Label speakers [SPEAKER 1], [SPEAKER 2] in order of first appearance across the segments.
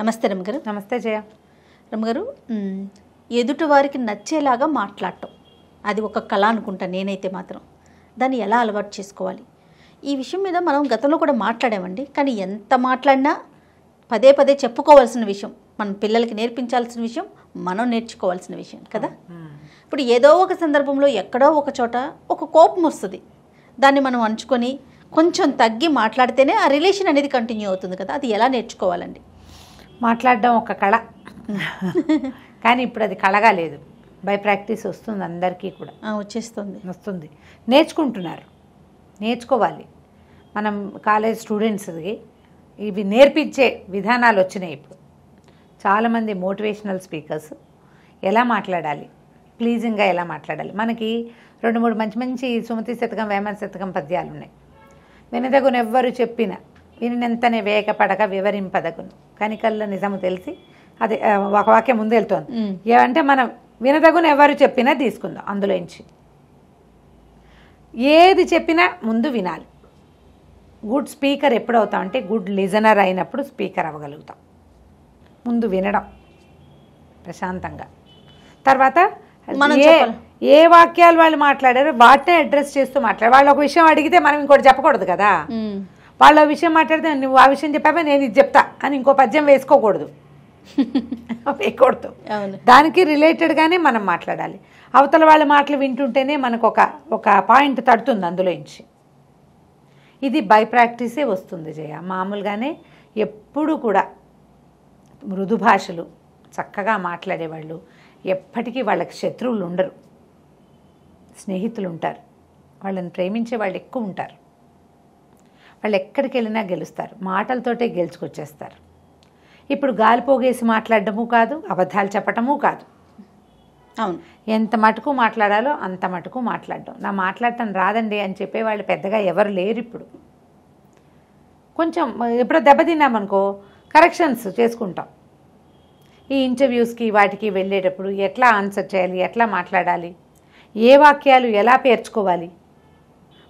[SPEAKER 1] నమస్తే రమ్మగారు నమస్తే జయ రమ్మగారు ఎదుటి వారికి నచ్చేలాగా మాట్లాడటం అది ఒక కళ అనుకుంటా నేనైతే మాత్రం దాన్ని ఎలా అలవాటు చేసుకోవాలి ఈ విషయం మీద మనం గతంలో కూడా మాట్లాడామండి కానీ ఎంత మాట్లాడినా పదే పదే చెప్పుకోవాల్సిన విషయం మనం పిల్లలకి నేర్పించాల్సిన విషయం మనం నేర్చుకోవాల్సిన విషయం కదా ఇప్పుడు ఏదో ఒక సందర్భంలో ఎక్కడో ఒక చోట ఒక కోపం వస్తుంది దాన్ని మనం అంచుకొని కొంచెం తగ్గి మాట్లాడితేనే ఆ రిలేషన్ అనేది కంటిన్యూ అవుతుంది కదా అది ఎలా నేర్చుకోవాలండి మాట్లాడడం ఒక కళ కానీ ఇప్పుడు అది కళగా లేదు బై ప్రాక్టీస్ వస్తుంది అందరికీ కూడా వచ్చేస్తుంది వస్తుంది నేర్చుకుంటున్నారు నేర్చుకోవాలి మనం కాలేజ్ స్టూడెంట్స్కి ఇవి నేర్పించే విధానాలు వచ్చినాయి ఇప్పుడు చాలామంది మోటివేషనల్ స్పీకర్స్ ఎలా మాట్లాడాలి ప్లీజింగ్గా ఎలా మాట్లాడాలి మనకి రెండు మూడు మంచి మంచి సుమతి శతకం వేమన శతకం పద్యాలు ఉన్నాయి వినదగునెవ్వరు చెప్పిన వినినంతనే వేగపడక వివరింపదగును కనికల్లో నిజము తెలిసి అది ఒక వాక్యం ముందు వెళ్తుంది ఏమంటే మనం వినదగును ఎవరు చెప్పినా తీసుకుందాం అందులోంచి ఏది చెప్పినా ముందు వినాలి గుడ్ స్పీకర్ ఎప్పుడు అంటే గుడ్ లిజనర్ అయినప్పుడు స్పీకర్ అవ్వగలుగుతాం ముందు వినడం ప్రశాంతంగా తర్వాత ఏ ఏ వాక్యాలు వాళ్ళు మాట్లాడారు వాటినే అడ్రస్ చేస్తూ మాట్లాడారు వాళ్ళు ఒక విషయం అడిగితే మనం ఇంకోటి చెప్పకూడదు కదా వాళ్ళు విషయం మాట్లాడితే నువ్వు ఆ విషయం చెప్పావా నేను ఇది చెప్తా అని ఇంకో పద్యం వేసుకోకూడదు వేయకూడదు దానికి రిలేటెడ్గానే మనం మాట్లాడాలి అవతల వాళ్ళ మాటలు వింటుంటేనే మనకు ఒక ఒక పాయింట్ తడుతుంది అందులోంచి ఇది బై ప్రాక్టీసే వస్తుంది జయ మామూలుగానే ఎప్పుడు కూడా మృదు భాషలు చక్కగా మాట్లాడేవాళ్ళు ఎప్పటికీ వాళ్ళకి శత్రువులు ఉండరు స్నేహితులు ఉంటారు వాళ్ళని ప్రేమించే వాళ్ళు ఎక్కువ ఉంటారు వాళ్ళు ఎక్కడికి వెళ్ళినా గెలుస్తారు మాటలతోటే గెలుచుకొచ్చేస్తారు ఇప్పుడు గాలిపోగేసి మాట్లాడటము మాట్లాడడము కాదు అబద్ధాలు చెప్పటము కాదు అవును ఎంత మటుకు మాట్లాడాలో అంత మటుకు మాట్లాడడం నా మాట్లాడటం రాదండి అని వాళ్ళు పెద్దగా ఎవరు లేరు ఇప్పుడు కొంచెం ఎప్పుడో దెబ్బతిన్నామనుకో కరెక్షన్స్ చేసుకుంటాం ఈ ఇంటర్వ్యూస్కి వాటికి వెళ్ళేటప్పుడు ఎట్లా ఆన్సర్ చేయాలి ఎట్లా మాట్లాడాలి ఏ వాక్యాలు ఎలా పేర్చుకోవాలి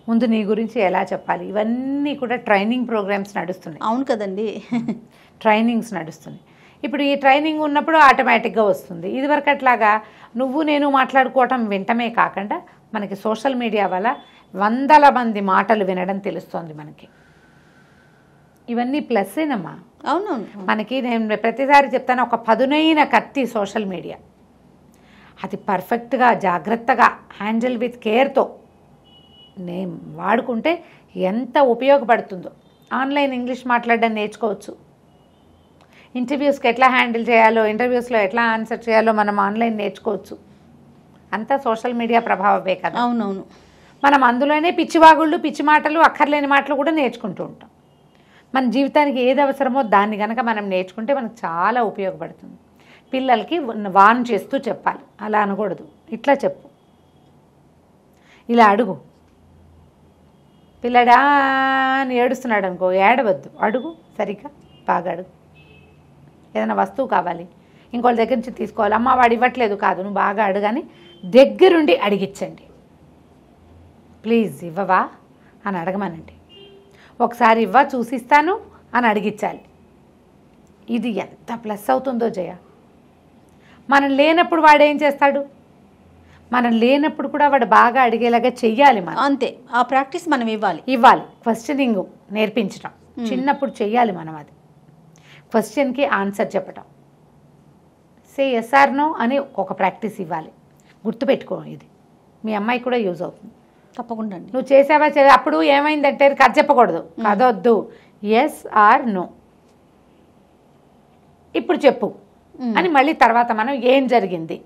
[SPEAKER 1] ముందు నీ గురించి ఎలా చెప్పాలి ఇవన్నీ కూడా ట్రైనింగ్ ప్రోగ్రామ్స్ నడుస్తున్నాయి అవును కదండి ట్రైనింగ్స్ నడుస్తున్నాయి ఇప్పుడు ఈ ట్రైనింగ్ ఉన్నప్పుడు ఆటోమేటిక్గా వస్తుంది ఇదివరకు అట్లాగా నువ్వు నేను మాట్లాడుకోవటం వింటమే కాకుండా మనకి సోషల్ మీడియా వల్ల వందల మంది మాటలు వినడం తెలుస్తోంది మనకి ఇవన్నీ ప్లస్సేనమ్మా అవునవును మనకి నేను ప్రతిసారి చెప్తాను ఒక పదునైన కత్తి సోషల్ మీడియా అది పర్ఫెక్ట్గా జాగ్రత్తగా హ్యాండిల్ విత్ కేర్తో నేమ్ వాడుకుంటే ఎంత ఉపయోగపడుతుందో ఆన్లైన్ ఇంగ్లీష్ మాట్లాడడం నేర్చుకోవచ్చు ఇంటర్వ్యూస్కి ఎట్లా హ్యాండిల్ చేయాలో ఇంటర్వ్యూస్లో ఎట్లా ఆన్సర్ చేయాలో మనం ఆన్లైన్ నేర్చుకోవచ్చు అంతా సోషల్ మీడియా ప్రభావమే కదా అవునవును మనం అందులోనే పిచ్చివాగుళ్ళు పిచ్చి మాటలు అక్కర్లేని మాటలు కూడా నేర్చుకుంటూ ఉంటాం మన జీవితానికి ఏది అవసరమో దాన్ని కనుక మనం నేర్చుకుంటే మనకు చాలా ఉపయోగపడుతుంది పిల్లలకి వాన్ చేస్తూ చెప్పాలి అలా అనకూడదు ఇట్లా చెప్పు ఇలా అడుగు పిల్లడా అని ఏడుస్తున్నాడు అనుకో ఏడవద్దు అడుగు సరిగ్గా బాగా అడుగు ఏదైనా వస్తువు కావాలి ఇంకోళ్ళ దగ్గర నుంచి తీసుకోవాలి అమ్మ వాడు ఇవ్వట్లేదు కాదు నువ్వు బాగా అడుగని దగ్గరుండి అడిగిచ్చండి ప్లీజ్ ఇవ్వవా అని అడగమనండి ఒకసారి ఇవ్వా చూసిస్తాను అని అడిగించాలి ఇది ఎంత ప్లస్ అవుతుందో జయ మనం లేనప్పుడు వాడేం చేస్తాడు మనం లేనప్పుడు కూడా వాడు బాగా అడిగేలాగా చెయ్యాలి మనం అంతే ఆ ప్రాక్టీస్ మనం ఇవ్వాలి ఇవ్వాలి క్వశ్చనింగ్ నేర్పించడం చిన్నప్పుడు చెయ్యాలి మనం అది క్వశ్చన్కి ఆన్సర్ చెప్పటం సే ఎస్ఆర్ నో అని ఒక ప్రాక్టీస్ ఇవ్వాలి గుర్తుపెట్టుకో ఇది మీ అమ్మాయి కూడా యూజ్ అవుతుంది తప్పకుండా నువ్వు చేసావా అప్పుడు ఏమైందంటే కథ చెప్పకూడదు కదొద్దు ఎస్ ఆర్ నో ఇప్పుడు చెప్పు అని మళ్ళీ తర్వాత మనం ఏం జరిగింది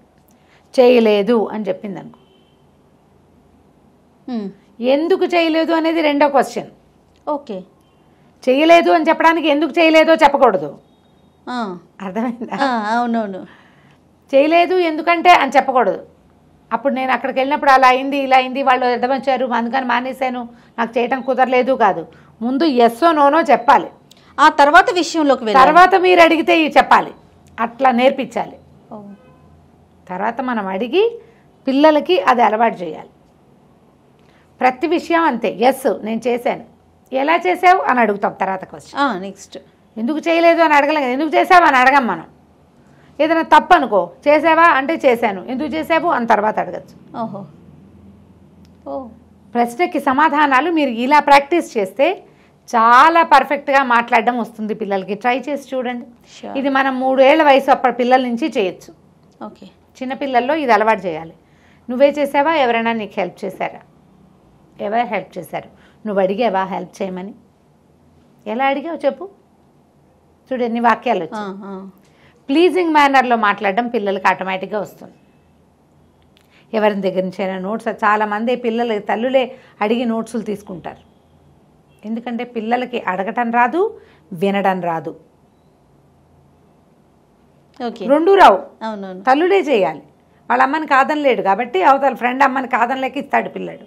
[SPEAKER 1] చేయలేదు అని చెప్పింది అనుకో hmm. ఎందుకు చేయలేదు అనేది రెండో క్వశ్చన్ ఓకే చేయలేదు అని చెప్పడానికి ఎందుకు చేయలేదో చెప్పకూడదు అర్థమైందా అవునవును చేయలేదు ఎందుకంటే అని చెప్పకూడదు అప్పుడు నేను అక్కడికి వెళ్ళినప్పుడు అలా అయింది ఇలా అయింది వాళ్ళు ఎడమొచ్చారు అందుకని మానేశాను నాకు చేయటం కుదరలేదు కాదు ముందు ఎస్సో నోనో చెప్పాలి ఆ తర్వాత విషయంలోకి తర్వాత మీరు అడిగితే చెప్పాలి అట్లా నేర్పించాలి తర్వాత మనం అడిగి పిల్లలకి అది అలవాటు చేయాలి ప్రతి విషయం అంతే ఎస్ నేను చేశాను ఎలా చేసావు అని అడుగుతాం తర్వాత క్వశ్చన్ నెక్స్ట్ ఎందుకు చేయలేదు అని అడగలేం కదా ఎందుకు చేసావు అని అడగం మనం ఏదైనా తప్పు అనుకో చేసావా అంటే చేశాను ఎందుకు చేసావు అని తర్వాత అడగచ్చు ఓహో ఓ ప్రశ్నకి సమాధానాలు మీరు ఇలా ప్రాక్టీస్ చేస్తే చాలా పర్ఫెక్ట్గా మాట్లాడడం వస్తుంది పిల్లలకి ట్రై చేసి చూడండి ఇది మనం మూడేళ్ల వయసు అప్పటి పిల్లల నుంచి చేయొచ్చు ఓకే చిన్నపిల్లల్లో ఇది అలవాటు చేయాలి నువ్వే చేసావా ఎవరైనా నీకు హెల్ప్ చేశారా ఎవరు హెల్ప్ చేశారు నువ్వు అడిగావా హెల్ప్ చేయమని ఎలా అడిగావు చెప్పు చూడు ఎన్ని వాక్యాలు వచ్చాయి ప్లీజింగ్ మేనర్లో మాట్లాడడం పిల్లలకి ఆటోమేటిక్గా వస్తుంది ఎవరి దగ్గర నుంచి అయినా నోట్స్ చాలామంది పిల్లలు తల్లులే అడిగి నోట్సులు తీసుకుంటారు ఎందుకంటే పిల్లలకి అడగటం రాదు వినడం రాదు రెండు రావు తల్లుడే చేయాలి వాళ్ళ అమ్మని కాదనలేడు కాబట్టి అవతల ఫ్రెండ్ అమ్మని కాదనలేక ఇస్తాడు పిల్లాడు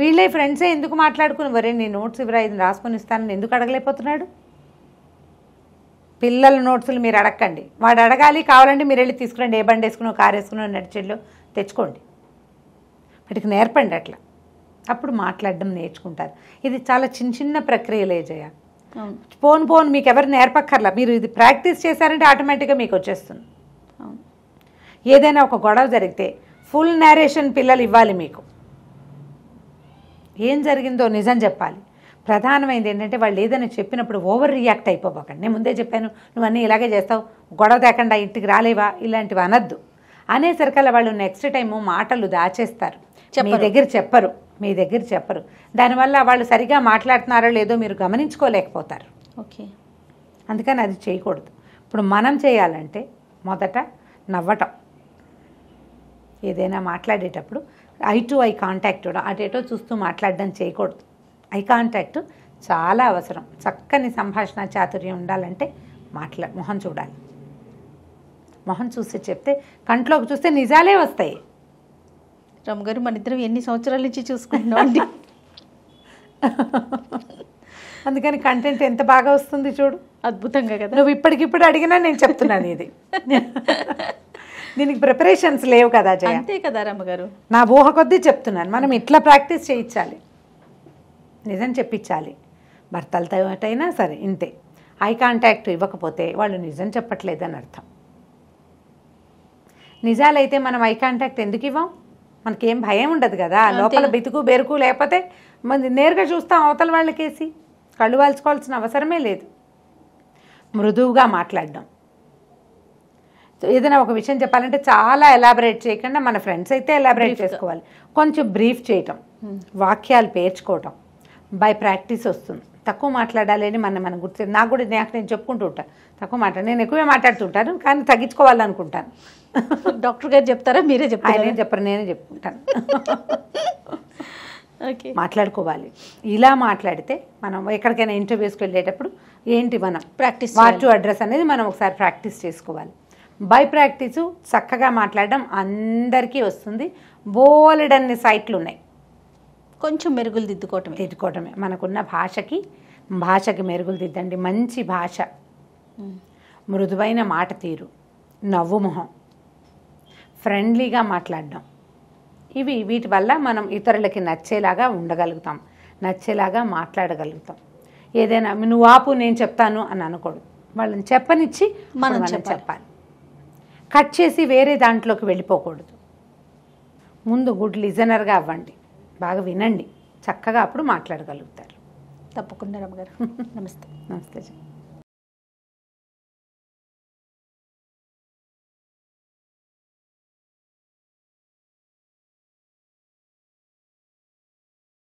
[SPEAKER 1] వీళ్ళే ఫ్రెండ్సే ఎందుకు మాట్లాడుకుని వరే నీ నోట్స్ ఇవ్వరా ఇది రాసుకొని ఇస్తానని ఎందుకు అడగలేకపోతున్నాడు పిల్లల నోట్సులు మీరు అడగండి వాడు అడగాలి కావాలంటే మీరు వెళ్ళి తీసుకురండి ఏ బండి వేసుకున్నా కారు వేసుకున్నా నడిచేళ్ళు తెచ్చుకోండి వాటికి నేర్పండి అట్లా అప్పుడు మాట్లాడడం నేర్చుకుంటారు ఇది చాలా చిన్న చిన్న ప్రక్రియలే చేయాలి పోను పోను మీకు ఎవరు నేర్పక్కర్లా మీరు ఇది ప్రాక్టీస్ చేశారంటే ఆటోమేటిక్గా మీకు వచ్చేస్తుంది ఏదైనా ఒక గొడవ జరిగితే ఫుల్ నేరేషన్ పిల్లలు ఇవ్వాలి మీకు ఏం జరిగిందో నిజం చెప్పాలి ప్రధానమైనది ఏంటంటే వాళ్ళు ఏదైనా చెప్పినప్పుడు ఓవర్ రియాక్ట్ అయిపోబోకండి నేను ముందే చెప్పాను నువ్వు అన్నీ ఇలాగే చేస్తావు గొడవ తేకుండా ఇంటికి రాలేవా ఇలాంటివి అనద్దు అనేసరికల్లా వాళ్ళు నెక్స్ట్ టైము మాటలు దాచేస్తారు మీ దగ్గర చెప్పరు మీ దగ్గర చెప్పరు దానివల్ల వాళ్ళు సరిగా మాట్లాడుతున్నారో లేదో మీరు గమనించుకోలేకపోతారు ఓకే అందుకని అది చేయకూడదు ఇప్పుడు మనం చేయాలంటే మొదట నవ్వటం ఏదైనా మాట్లాడేటప్పుడు ఐ టు ఐ కాంటాక్ట్ ఇవ్వడం అటేటో చూస్తూ మాట్లాడడం చేయకూడదు ఐ కాంటాక్ట్ చాలా అవసరం చక్కని సంభాషణ చాతుర్యం ఉండాలంటే మాట్లా మొహం చూడాలి మొహం చూసి చెప్తే కంట్లోకి చూస్తే నిజాలే వస్తాయి రమ్మగారు మన ఇద్దరం ఎన్ని సంవత్సరాల నుంచి చూసుకుంటున్నాం అందుకని కంటెంట్ ఎంత బాగా వస్తుంది చూడు అద్భుతంగా కదా నువ్వు ఇప్పటికిప్పుడు అడిగినా నేను చెప్తున్నాను ఇది దీనికి ప్రిపరేషన్స్ లేవు కదా జయ అంతే కదా రమ్మగారు నా ఊహ కొద్దీ చెప్తున్నాను మనం ఇట్లా ప్రాక్టీస్ చేయించాలి నిజం చెప్పించాలి భర్తలతో ఏమిటైనా సరే ఇంతే ఐ కాంటాక్ట్ ఇవ్వకపోతే వాళ్ళు నిజం చెప్పట్లేదని అర్థం నిజాలైతే మనం ఐ కాంటాక్ట్ ఎందుకు ఇవ్వం మనకేం భయం ఉండదు కదా లోపల బెతుకు బెరుకు లేకపోతే మన నేరుగా చూస్తాం అవతల వాళ్ళకేసి కళ్ళు వాల్చుకోవాల్సిన అవసరమే లేదు మృదువుగా మాట్లాడడం ఏదైనా ఒక విషయం చెప్పాలంటే చాలా ఎలాబరేట్ చేయకుండా మన ఫ్రెండ్స్ అయితే ఎలాబరేట్ చేసుకోవాలి కొంచెం బ్రీఫ్ చేయటం వాక్యాలు పేర్చుకోవటం బై ప్రాక్టీస్ వస్తుంది తక్కువ మాట్లాడాలి అని మన మనం గుర్తు నాకు కూడా నాకు నేను చెప్పుకుంటూ ఉంటాను తక్కువ మాట్లాడు నేను ఎక్కువే మాట్లాడుతుంటాను కానీ తగ్గించుకోవాలనుకుంటాను డాక్టర్ గారు చెప్తారా మీరే చెప్తారు ఆయన చెప్పరు నేనే చెప్పుకుంటాను ఓకే మాట్లాడుకోవాలి ఇలా మాట్లాడితే మనం ఎక్కడికైనా ఇంటర్వ్యూస్కి వెళ్ళేటప్పుడు ఏంటి మనం ప్రాక్టీస్ వాట్ అడ్రస్ అనేది మనం ఒకసారి ప్రాక్టీస్ చేసుకోవాలి బై ప్రాక్టీసు చక్కగా మాట్లాడడం అందరికీ వస్తుంది బోలెడన్ని సైట్లు ఉన్నాయి కొంచెం మెరుగులు దిద్దుకోవటం దిద్దుకోవటమే మనకున్న భాషకి భాషకి మెరుగులు దిద్దండి మంచి భాష మృదువైన మాట తీరు నవ్వు మొహం ఫ్రెండ్లీగా మాట్లాడడం ఇవి వీటి వల్ల మనం ఇతరులకి నచ్చేలాగా ఉండగలుగుతాం నచ్చేలాగా మాట్లాడగలుగుతాం ఏదైనా నువ్వు ఆపు నేను చెప్తాను అని అనుకోడు వాళ్ళని చెప్పనిచ్చి మనం చెప్పాలి కట్ చేసి వేరే దాంట్లోకి వెళ్ళిపోకూడదు ముందు గుడ్ లిజనర్గా అవ్వండి బాగా వినండి చక్కగా అప్పుడు మాట్లాడగలుగుతారు తప్పకుండా రమ్మగారు నమస్తే నమస్తే